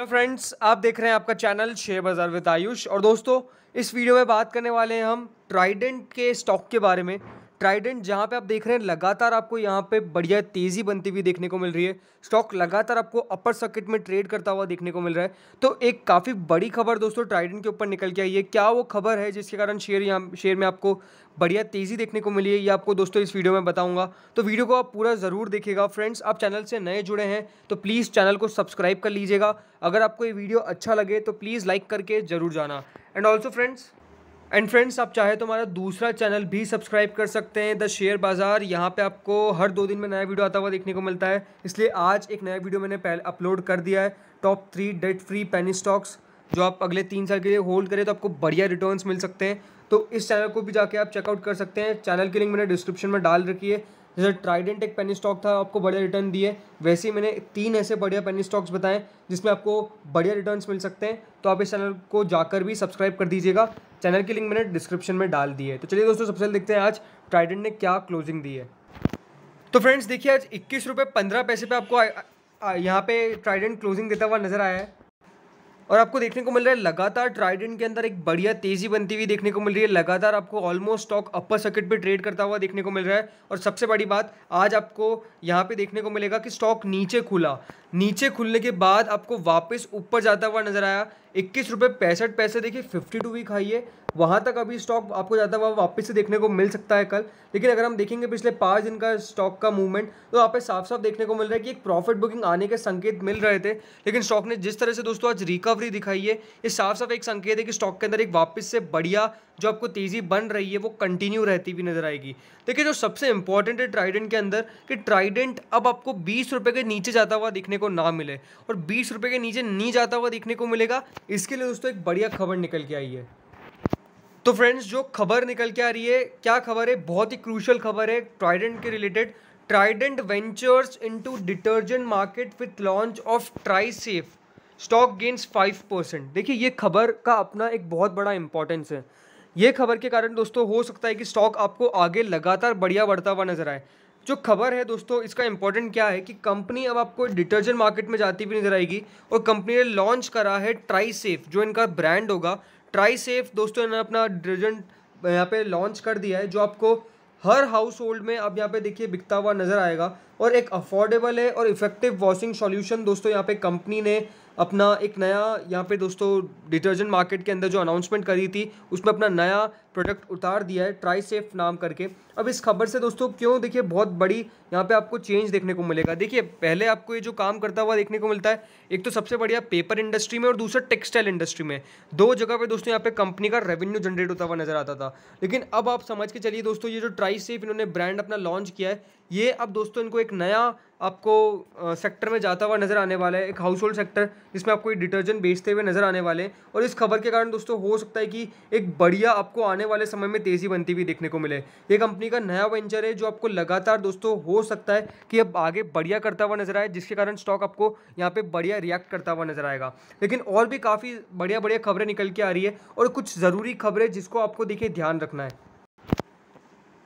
hello तो friends आप देख रहे हैं आपका चैनल शेयर बाज़ार विद आयुष और दोस्तों इस वीडियो में बात करने वाले हैं हम ट्राइडेंट के स्टॉक के बारे में ट्राइडेंट जहाँ पे आप देख रहे हैं लगातार आपको यहाँ पे बढ़िया तेज़ी बनती हुई देखने को मिल रही है स्टॉक लगातार आपको अपर सर्किट में ट्रेड करता हुआ देखने को मिल रहा है तो एक काफ़ी बड़ी खबर दोस्तों ट्राइडेंट के ऊपर निकल के आई है क्या वो खबर है जिसके कारण शेयर यहाँ शेयर में आपको बढ़िया तेज़ी देखने को मिली है ये आपको दोस्तों इस वीडियो में बताऊंगा तो वीडियो को आप पूरा ज़रूर देखेगा फ्रेंड्स आप चैनल से नए जुड़े हैं तो प्लीज़ चैनल को सब्सक्राइब कर लीजिएगा अगर आपको ये वीडियो अच्छा लगे तो प्लीज़ लाइक करके ज़रूर जाना and also friends and friends आप चाहे तो हमारा दूसरा चैनल भी सब्सक्राइब कर सकते हैं द शेयर बाज़ार यहाँ पे आपको हर दो दिन में नया वीडियो आता हुआ देखने को मिलता है इसलिए आज एक नया वीडियो मैंने पहले अपलोड कर दिया है top three that free penny stocks जो आप अगले तीन साल के लिए होल्ड करें तो आपको बढ़िया रिटर्न मिल सकते हैं तो इस चैनल को भी जाके आप चेकआउट कर सकते हैं चैनल की लिंक मैंने डिस्क्रिप्शन में डाल रखी है जैसे ट्राइडेंट एक पेनी स्टॉक था आपको बढ़िया रिटर्न दिए वैसे ही मैंने तीन ऐसे बढ़िया पेनी स्टॉक्स बताएं जिसमें आपको बढ़िया रिटर्न्स मिल सकते हैं तो आप इस चैनल को जाकर भी सब्सक्राइब कर दीजिएगा चैनल की लिंक मैंने डिस्क्रिप्शन में डाल दी है तो चलिए दोस्तों सबसे देखते हैं आज ट्राइडेंट ने क्या क्लोजिंग दी है तो फ्रेंड्स देखिए आज इक्कीस रुपये पंद्रह पैसे पर आपको यहाँ पे ट्राइडेंट क्लोजिंग देता हुआ नजर आया है और आपको देखने को मिल रहा है लगातार ट्राइडेंट के अंदर एक बढ़िया तेजी बनती हुई देखने को मिल रही है लगातार आपको ऑलमोस्ट स्टॉक अपर सर्किट पे ट्रेड करता हुआ देखने को मिल रहा है और सबसे बड़ी बात आज आपको यहाँ पे देखने को मिलेगा कि स्टॉक नीचे खुला नीचे खुलने के बाद आपको वापस ऊपर जाता हुआ नजर आया इक्कीस रुपये पैंसठ पैसे देखिए फिफ्टी टू वीक हाई है वहाँ तक अभी स्टॉक आपको ज़्यादा वापस से देखने को मिल सकता है कल लेकिन अगर हम देखेंगे पिछले पाँच दिन का स्टॉक का मूवमेंट तो आप पे साफ साफ देखने को मिल रहा है कि एक प्रॉफिट बुकिंग आने के संकेत मिल रहे थे लेकिन स्टॉक ने जिस तरह से दोस्तों आज रिकवरी दिखाई है ये साफ साफ एक संकेत है कि स्टॉक के अंदर एक वापस से बढ़िया जो आपको तेज़ी बन रही है वो कंटिन्यू रहती हुई नजर आएगी देखिए जो सबसे इंपॉर्टेंट है ट्राइडेंट के अंदर कि ट्राइडेंट अब आपको बीस रुपये के नीचे जाता हुआ देखने को ना मिले और बीस रुपये के नीचे नहीं जाता हुआ देखने को मिलेगा इसके लिए दोस्तों एक बढ़िया खबर निकल के आई है तो फ्रेंड्स जो खबर निकल के आ रही है क्या खबर है बहुत ही क्रूशल खबर है ट्राइडेंट के related Trident ventures into detergent market with launch of try safe stock gains five percent देखिए ये खबर का अपना एक बहुत बड़ा इंपॉर्टेंस है ये खबर के कारण दोस्तों हो सकता है कि स्टॉक आपको आगे लगातार बढ़िया बढ़ता हुआ नजर आए जो खबर है दोस्तों इसका इंपॉर्टेंट क्या है कि कंपनी अब आपको डिटर्जेंट मार्केट में जाती भी नजर आएगी और कंपनी ने लॉन्च करा है ट्राई सेफ जो इनका ब्रांड होगा ट्राई सेफ दोस्तों इन्होंने अपना डिटर्जेंट यहाँ पे लॉन्च कर दिया है जो आपको हर हाउस होल्ड में अब यहाँ पे देखिए बिकता हुआ नज़र आएगा और एक अफोर्डेबल है और इफेक्टिव वॉशिंग सॉल्यूशन दोस्तों यहाँ पे कंपनी ने अपना एक नया यहाँ पे दोस्तों डिटर्जेंट मार्केट के अंदर जो अनाउंसमेंट करी थी उसमें अपना नया प्रोडक्ट उतार दिया है ट्राई सेफ नाम करके अब इस खबर से दोस्तों क्यों देखिए बहुत बड़ी यहाँ पे आपको चेंज देखने को मिलेगा देखिए पहले आपको ये जो काम करता हुआ देखने को मिलता है एक तो सबसे बढ़िया पेपर इंडस्ट्री में और दूसरा टेक्सटाइल इंडस्ट्री में दो जगह पर दोस्तों यहाँ पे कंपनी का रेवेन्यू जनरेट होता हुआ नजर आता था लेकिन अब आप समझ के चलिए दोस्तों ये जो ट्राई सेफ इन्होंने ब्रांड अपना लॉन्च किया है ये अब दोस्तों इनको एक एक नया आपको सेक्टर में जाता हुआ नज़र आने वाला है एक हाउस होल्ड सेक्टर जिसमें आपको डिटर्जेंट बेचते हुए नज़र आने वाले हैं और इस खबर के कारण दोस्तों हो सकता है कि एक बढ़िया आपको आने वाले समय में तेज़ी बनती हुई देखने को मिले ये कंपनी का नया वेंचर है जो आपको लगातार दोस्तों हो सकता है कि अब आगे बढ़िया करता हुआ नज़र आए जिसके कारण स्टॉक आपको यहाँ पर बढ़िया रिएक्ट करता हुआ नज़र आएगा लेकिन और भी काफ़ी बढ़िया बढ़िया खबरें निकल के आ रही है और कुछ ज़रूरी खबरें जिसको आपको देखिए ध्यान रखना है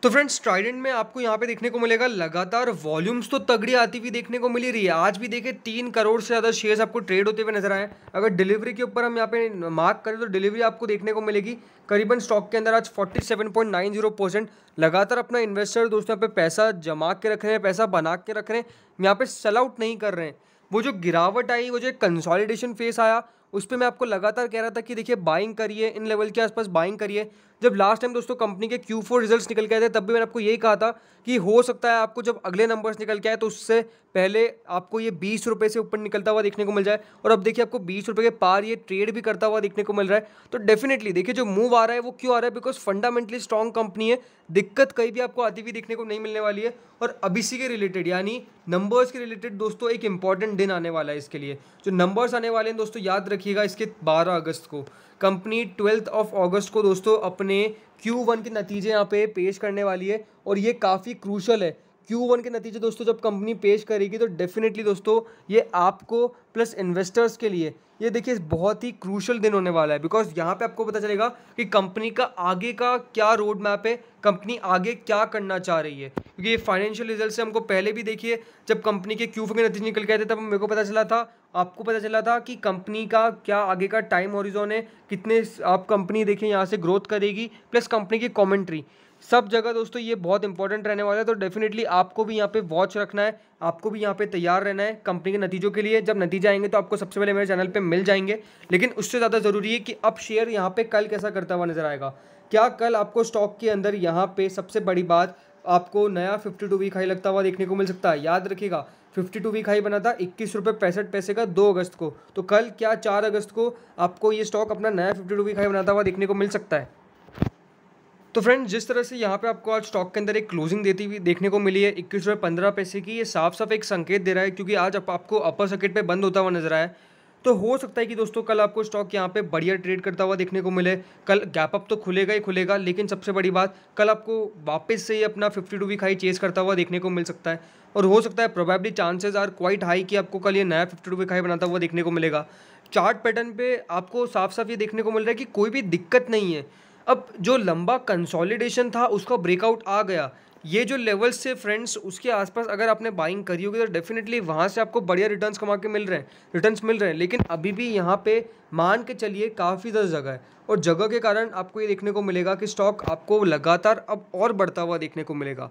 तो फ्रेंड्स ट्राइडेंट में आपको यहाँ पे देखने को मिलेगा लगातार वॉल्यूम्स तो तगड़ी आती हुई देखने को मिली रही है आज भी देखे तीन करोड़ से ज़्यादा शेयर्स आपको ट्रेड होते हुए नजर आए अगर डिलीवरी के ऊपर हम यहाँ पे मार्क करें तो डिलीवरी आपको देखने को मिलेगी करीबन स्टॉक के अंदर आज 47.90 परसेंट लगातार अपना इन्वेस्टर दोस्तों यहाँ पे पैसा जमा के रख रहे हैं पैसा बना के रख रहे हैं यहाँ पे सेल आउट नहीं कर रहे हैं वो जो गिरावट आई वो जो कंसोलिडेशन फेस आया उस पर मैं आपको लगातार कह रहा था कि देखिए बाइंग करिए इन लेवल के आसपास बाइंग करिए जब लास्ट टाइम दोस्तों कंपनी के क्यू फोर रिजल्ट निकल के आए थे तब भी मैंने आपको यही कहा था कि हो सकता है आपको जब अगले नंबर्स निकल के आए तो उससे पहले आपको ये बीस रुपये से ऊपर निकलता हुआ देखने को मिल जाए और अब देखिए आपको बीस रुपये के पार ये ट्रेड भी करता हुआ देखने को मिल रहा है तो डेफिनेटली देखिए जो मूव आ रहा है वो क्यों आ रहा है बिकॉज फंडामेंटली स्ट्रॉन्ग कंपनी है दिक्कत कहीं भी आपको आती हुई देखने को नहीं मिलने वाली है और अभी के रिलेटेड यानी नंबर्स के रिलेटेड दोस्तों एक इंपॉर्टेंट दिन आने वाला है इसके लिए जो नंबर्स आने वाले हैं दोस्तों याद रखिए रखिएगा इसके 12 अगस्त को कंपनी ट्वेल्थ ऑफ अगस्त को दोस्तों अपने Q1 के नतीजे यहाँ पे पेश करने वाली है और ये काफ़ी क्रूशल है Q1 के नतीजे दोस्तों जब कंपनी पेश करेगी तो डेफिनेटली दोस्तों ये आपको प्लस इन्वेस्टर्स के लिए ये देखिए बहुत ही क्रूशल दिन होने वाला है बिकॉज यहाँ पे आपको पता चलेगा कि कंपनी का आगे का क्या रोड मैप है कंपनी आगे क्या करना चाह रही है क्योंकि ये फाइनेंशियल रिजल्ट से हमको पहले भी देखिए जब कंपनी के क्यू के नतीजे निकल गए थे तब मेरे को पता चला था आपको पता चला था कि कंपनी का क्या आगे का टाइम हॉरिजोन है कितने आप कंपनी देखिए यहाँ से ग्रोथ करेगी प्लस कंपनी की कॉमेंट्री सब जगह दोस्तों ये बहुत इंपॉर्टेंट रहने वाला है तो डेफिनेटली आपको भी यहाँ पे वॉच रखना है आपको भी यहाँ पे तैयार रहना है कंपनी के नतीजों के लिए जब नतीजे आएंगे तो आपको सबसे पहले मेरे चैनल पे मिल जाएंगे लेकिन उससे ज़्यादा ज़रूरी है कि अब शेयर यहाँ पे कल कैसा करता हुआ नज़र आएगा क्या कल आपको स्टॉक के अंदर यहाँ पे सबसे बड़ी बात आपको नया फिफ्टी टू वीक हाई लगता हुआ देखने को मिल सकता है याद रखेगा फिफ्टी टू वीक हाई बना था इक्कीस रुपये पैंसठ पैसे का दो अगस्त को तो कल क्या चार अगस्त को आपको ये स्टॉक अपना नया फिफ्टी टू वीक हाई बनाता हुआ देखने को मिल सकता है तो फ्रेंड जिस तरह से यहाँ पे आपको आज स्टॉक के अंदर एक क्लोजिंग देती हुई देखने को मिली है इक्कीस रुपये पंद्रह पैसे की ये साफ साफ एक संकेत दे रहा है क्योंकि आज आप, आपको अपर सर्किट पे बंद होता हुआ नजर आया तो हो सकता है कि दोस्तों कल आपको स्टॉक यहाँ पे बढ़िया ट्रेड करता हुआ देखने को मिले कल गैप अप तो खुलेगा ही खुलेगा लेकिन सबसे बड़ी बात कल आपको वापस से ही अपना फिफ्टी टू वीक चेस करता हुआ देखने को मिल सकता है और हो सकता है probably chances are quite high कि आपको कल ये नया फिफ्टी टू वीक बनाता हुआ देखने को मिलेगा चार्ट पैटर्न पे आपको साफ साफ ये देखने को मिल रहा है कि कोई भी दिक्कत नहीं है अब जो लंबा कंसोलिडेशन था उसका ब्रेकआउट आ गया ये जो लेवल्स थे फ्रेंड्स उसके आसपास अगर आपने बाइंग करी होगी तो डेफिनेटली वहाँ से आपको बढ़िया रिटर्न्स कमा के मिल रहे हैं रिटर्न्स मिल रहे हैं लेकिन अभी भी यहाँ पे मान के चलिए काफ़ी ज़्यादा जगह है और जगह के कारण आपको ये देखने को मिलेगा कि स्टॉक आपको लगातार अब और बढ़ता हुआ देखने को मिलेगा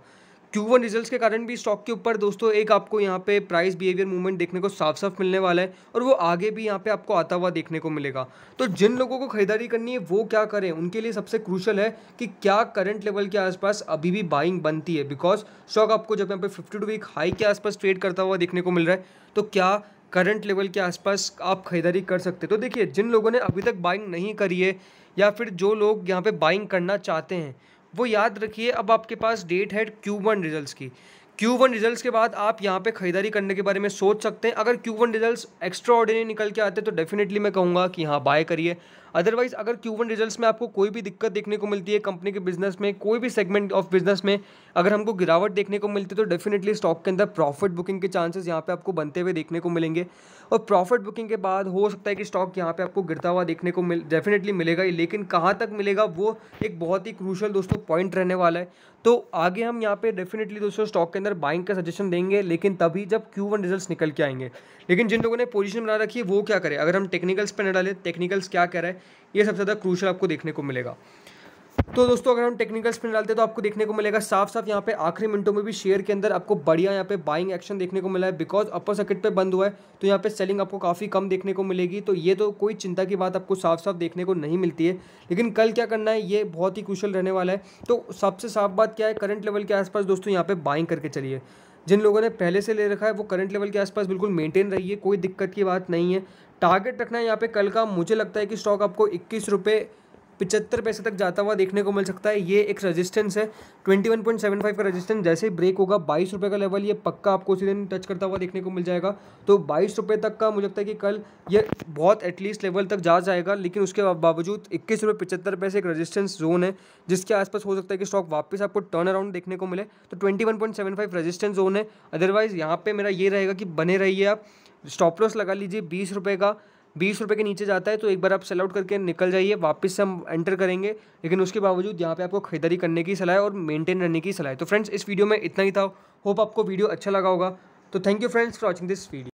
क्यू वन रिजल्ट के कारण भी स्टॉक के ऊपर दोस्तों एक आपको यहाँ पे प्राइस बिहेवियर मूवमेंट देखने को साफ साफ मिलने वाला है और वो आगे भी यहाँ पे आपको आता हुआ देखने को मिलेगा तो जिन लोगों को खरीदारी करनी है वो क्या करें उनके लिए सबसे क्रूशल है कि क्या करंट लेवल के आसपास अभी भी बाइंग बनती है बिकॉज स्टॉक आपको जब यहाँ पे फिफ्टी टू वीक हाई के आसपास ट्रेड करता हुआ देखने को मिल रहा है तो क्या करंट लेवल के आसपास आप खरीदारी कर सकते तो देखिए जिन लोगों ने अभी तक बाइंग नहीं करी है या फिर जो लोग यहाँ पे बाइंग करना चाहते हैं वो याद रखिए अब आपके पास डेट है क्यू वन रिजल्ट की क्यू वन रिजल्ट के बाद आप यहाँ पे ख़रीदारी करने के बारे में सोच सकते हैं अगर Q one result extraordinary निकल के आते तो डेफिनेटली मैं कहूँगा कि हाँ बाय करिए अदरवाइज अगर क्यू वन रिजल्ट में आपको कोई भी दिक्कत देखने को मिलती है कंपनी के बिजनेस में कोई भी सेगमेंट ऑफ बिजनेस में अगर हमको गिरावट देखने को मिलती है तो डेफिनेटली स्टॉक के अंदर प्रॉफिट बुकिंग के चांसेस यहाँ पे आपको बनते हुए देखने को मिलेंगे और प्रॉफिट बुकिंग के बाद हो सकता है कि स्टॉक यहाँ पे आपको गिरता हुआ देखने को मिल डेफिनेटली मिलेगा ही लेकिन कहाँ तक मिलेगा वो एक बहुत ही क्रूशल दोस्तों पॉइंट रहने वाला है तो आगे हम यहाँ पे डेफिनेटली दोस्तों स्टॉक के अंदर बाइंग का सजेशन देंगे लेकिन तभी जब क्यू वन रिजल्ट निकल के आएंगे लेकिन जिन लोगों ने पोजिशन बना रखी है वो क्या करें अगर हम टेक्निकल्स पर न डालें टेक्निकल्स क्या कह रहे हैं ये सबसे ज़्यादा क्रूशल आपको देखने को मिलेगा तो दोस्तों अगर हम टेक्निकल स्पिन डालते हैं तो आपको देखने को मिलेगा साफ साफ यहाँ पे आखिरी मिनटों में भी शेयर के अंदर आपको बढ़िया यहाँ पे बाइंग एक्शन देखने को मिला है बिकॉज अपर सर्किट पे बंद हुआ है तो यहाँ पे सेलिंग आपको काफ़ी कम देखने को मिलेगी तो ये तो कोई चिंता की बात आपको साफ साफ देखने को नहीं मिलती है लेकिन कल क्या करना है ये बहुत ही कुशल रहने वाला है तो सबसे साफ बात क्या है करंट लेवल के आसपास दोस्तों यहाँ पर बाइंग करके चलिए जिन लोगों ने पहले से ले रखा है वो करंट लेवल के आसपास बिल्कुल मेंटेन रही है कोई दिक्कत की बात नहीं है टारगेट रखना है यहाँ पे कल का मुझे लगता है कि स्टॉक आपको इक्कीस रुपये पिचहत्तर पैसे तक जाता हुआ देखने को मिल सकता है ये एक रेजिस्टेंस है 21.75 का रेजिस्टेंस जैसे ही ब्रेक होगा बाईस रुपये का लेवल ये पक्का आपको उसी दिन टच करता हुआ देखने को मिल जाएगा तो बाईस रुपये तक का मुझे लगता है कि कल ये बहुत एटलीस्ट लेवल तक जा जाएगा लेकिन उसके बावजूद इक्कीस रुपये पिचहत्तर पैसे एक रजिस्टेंस जोन है जिसके आसपास हो सकता है कि स्टॉक वापस आपको टर्न अराउंड देखने को मिले तो ट्वेंटी रजिस्टेंस जोन है अदरवाइज़ यहाँ पर मेरा ये रहेगा कि बने रहिए आप स्टॉप लॉस लगा लीजिए बीस रुपये का बीस रुपये के नीचे जाता है तो एक बार आप सेल आउट करके निकल जाइए वापस से हम एंटर करेंगे लेकिन उसके बावजूद यहाँ पे आपको खरीदारी करने की सलाह है और मेंटेन रहने की सलाह है तो फ्रेंड्स इस वीडियो में इतना ही था होप आपको वीडियो अच्छा लगा होगा तो thank you friends for watching this video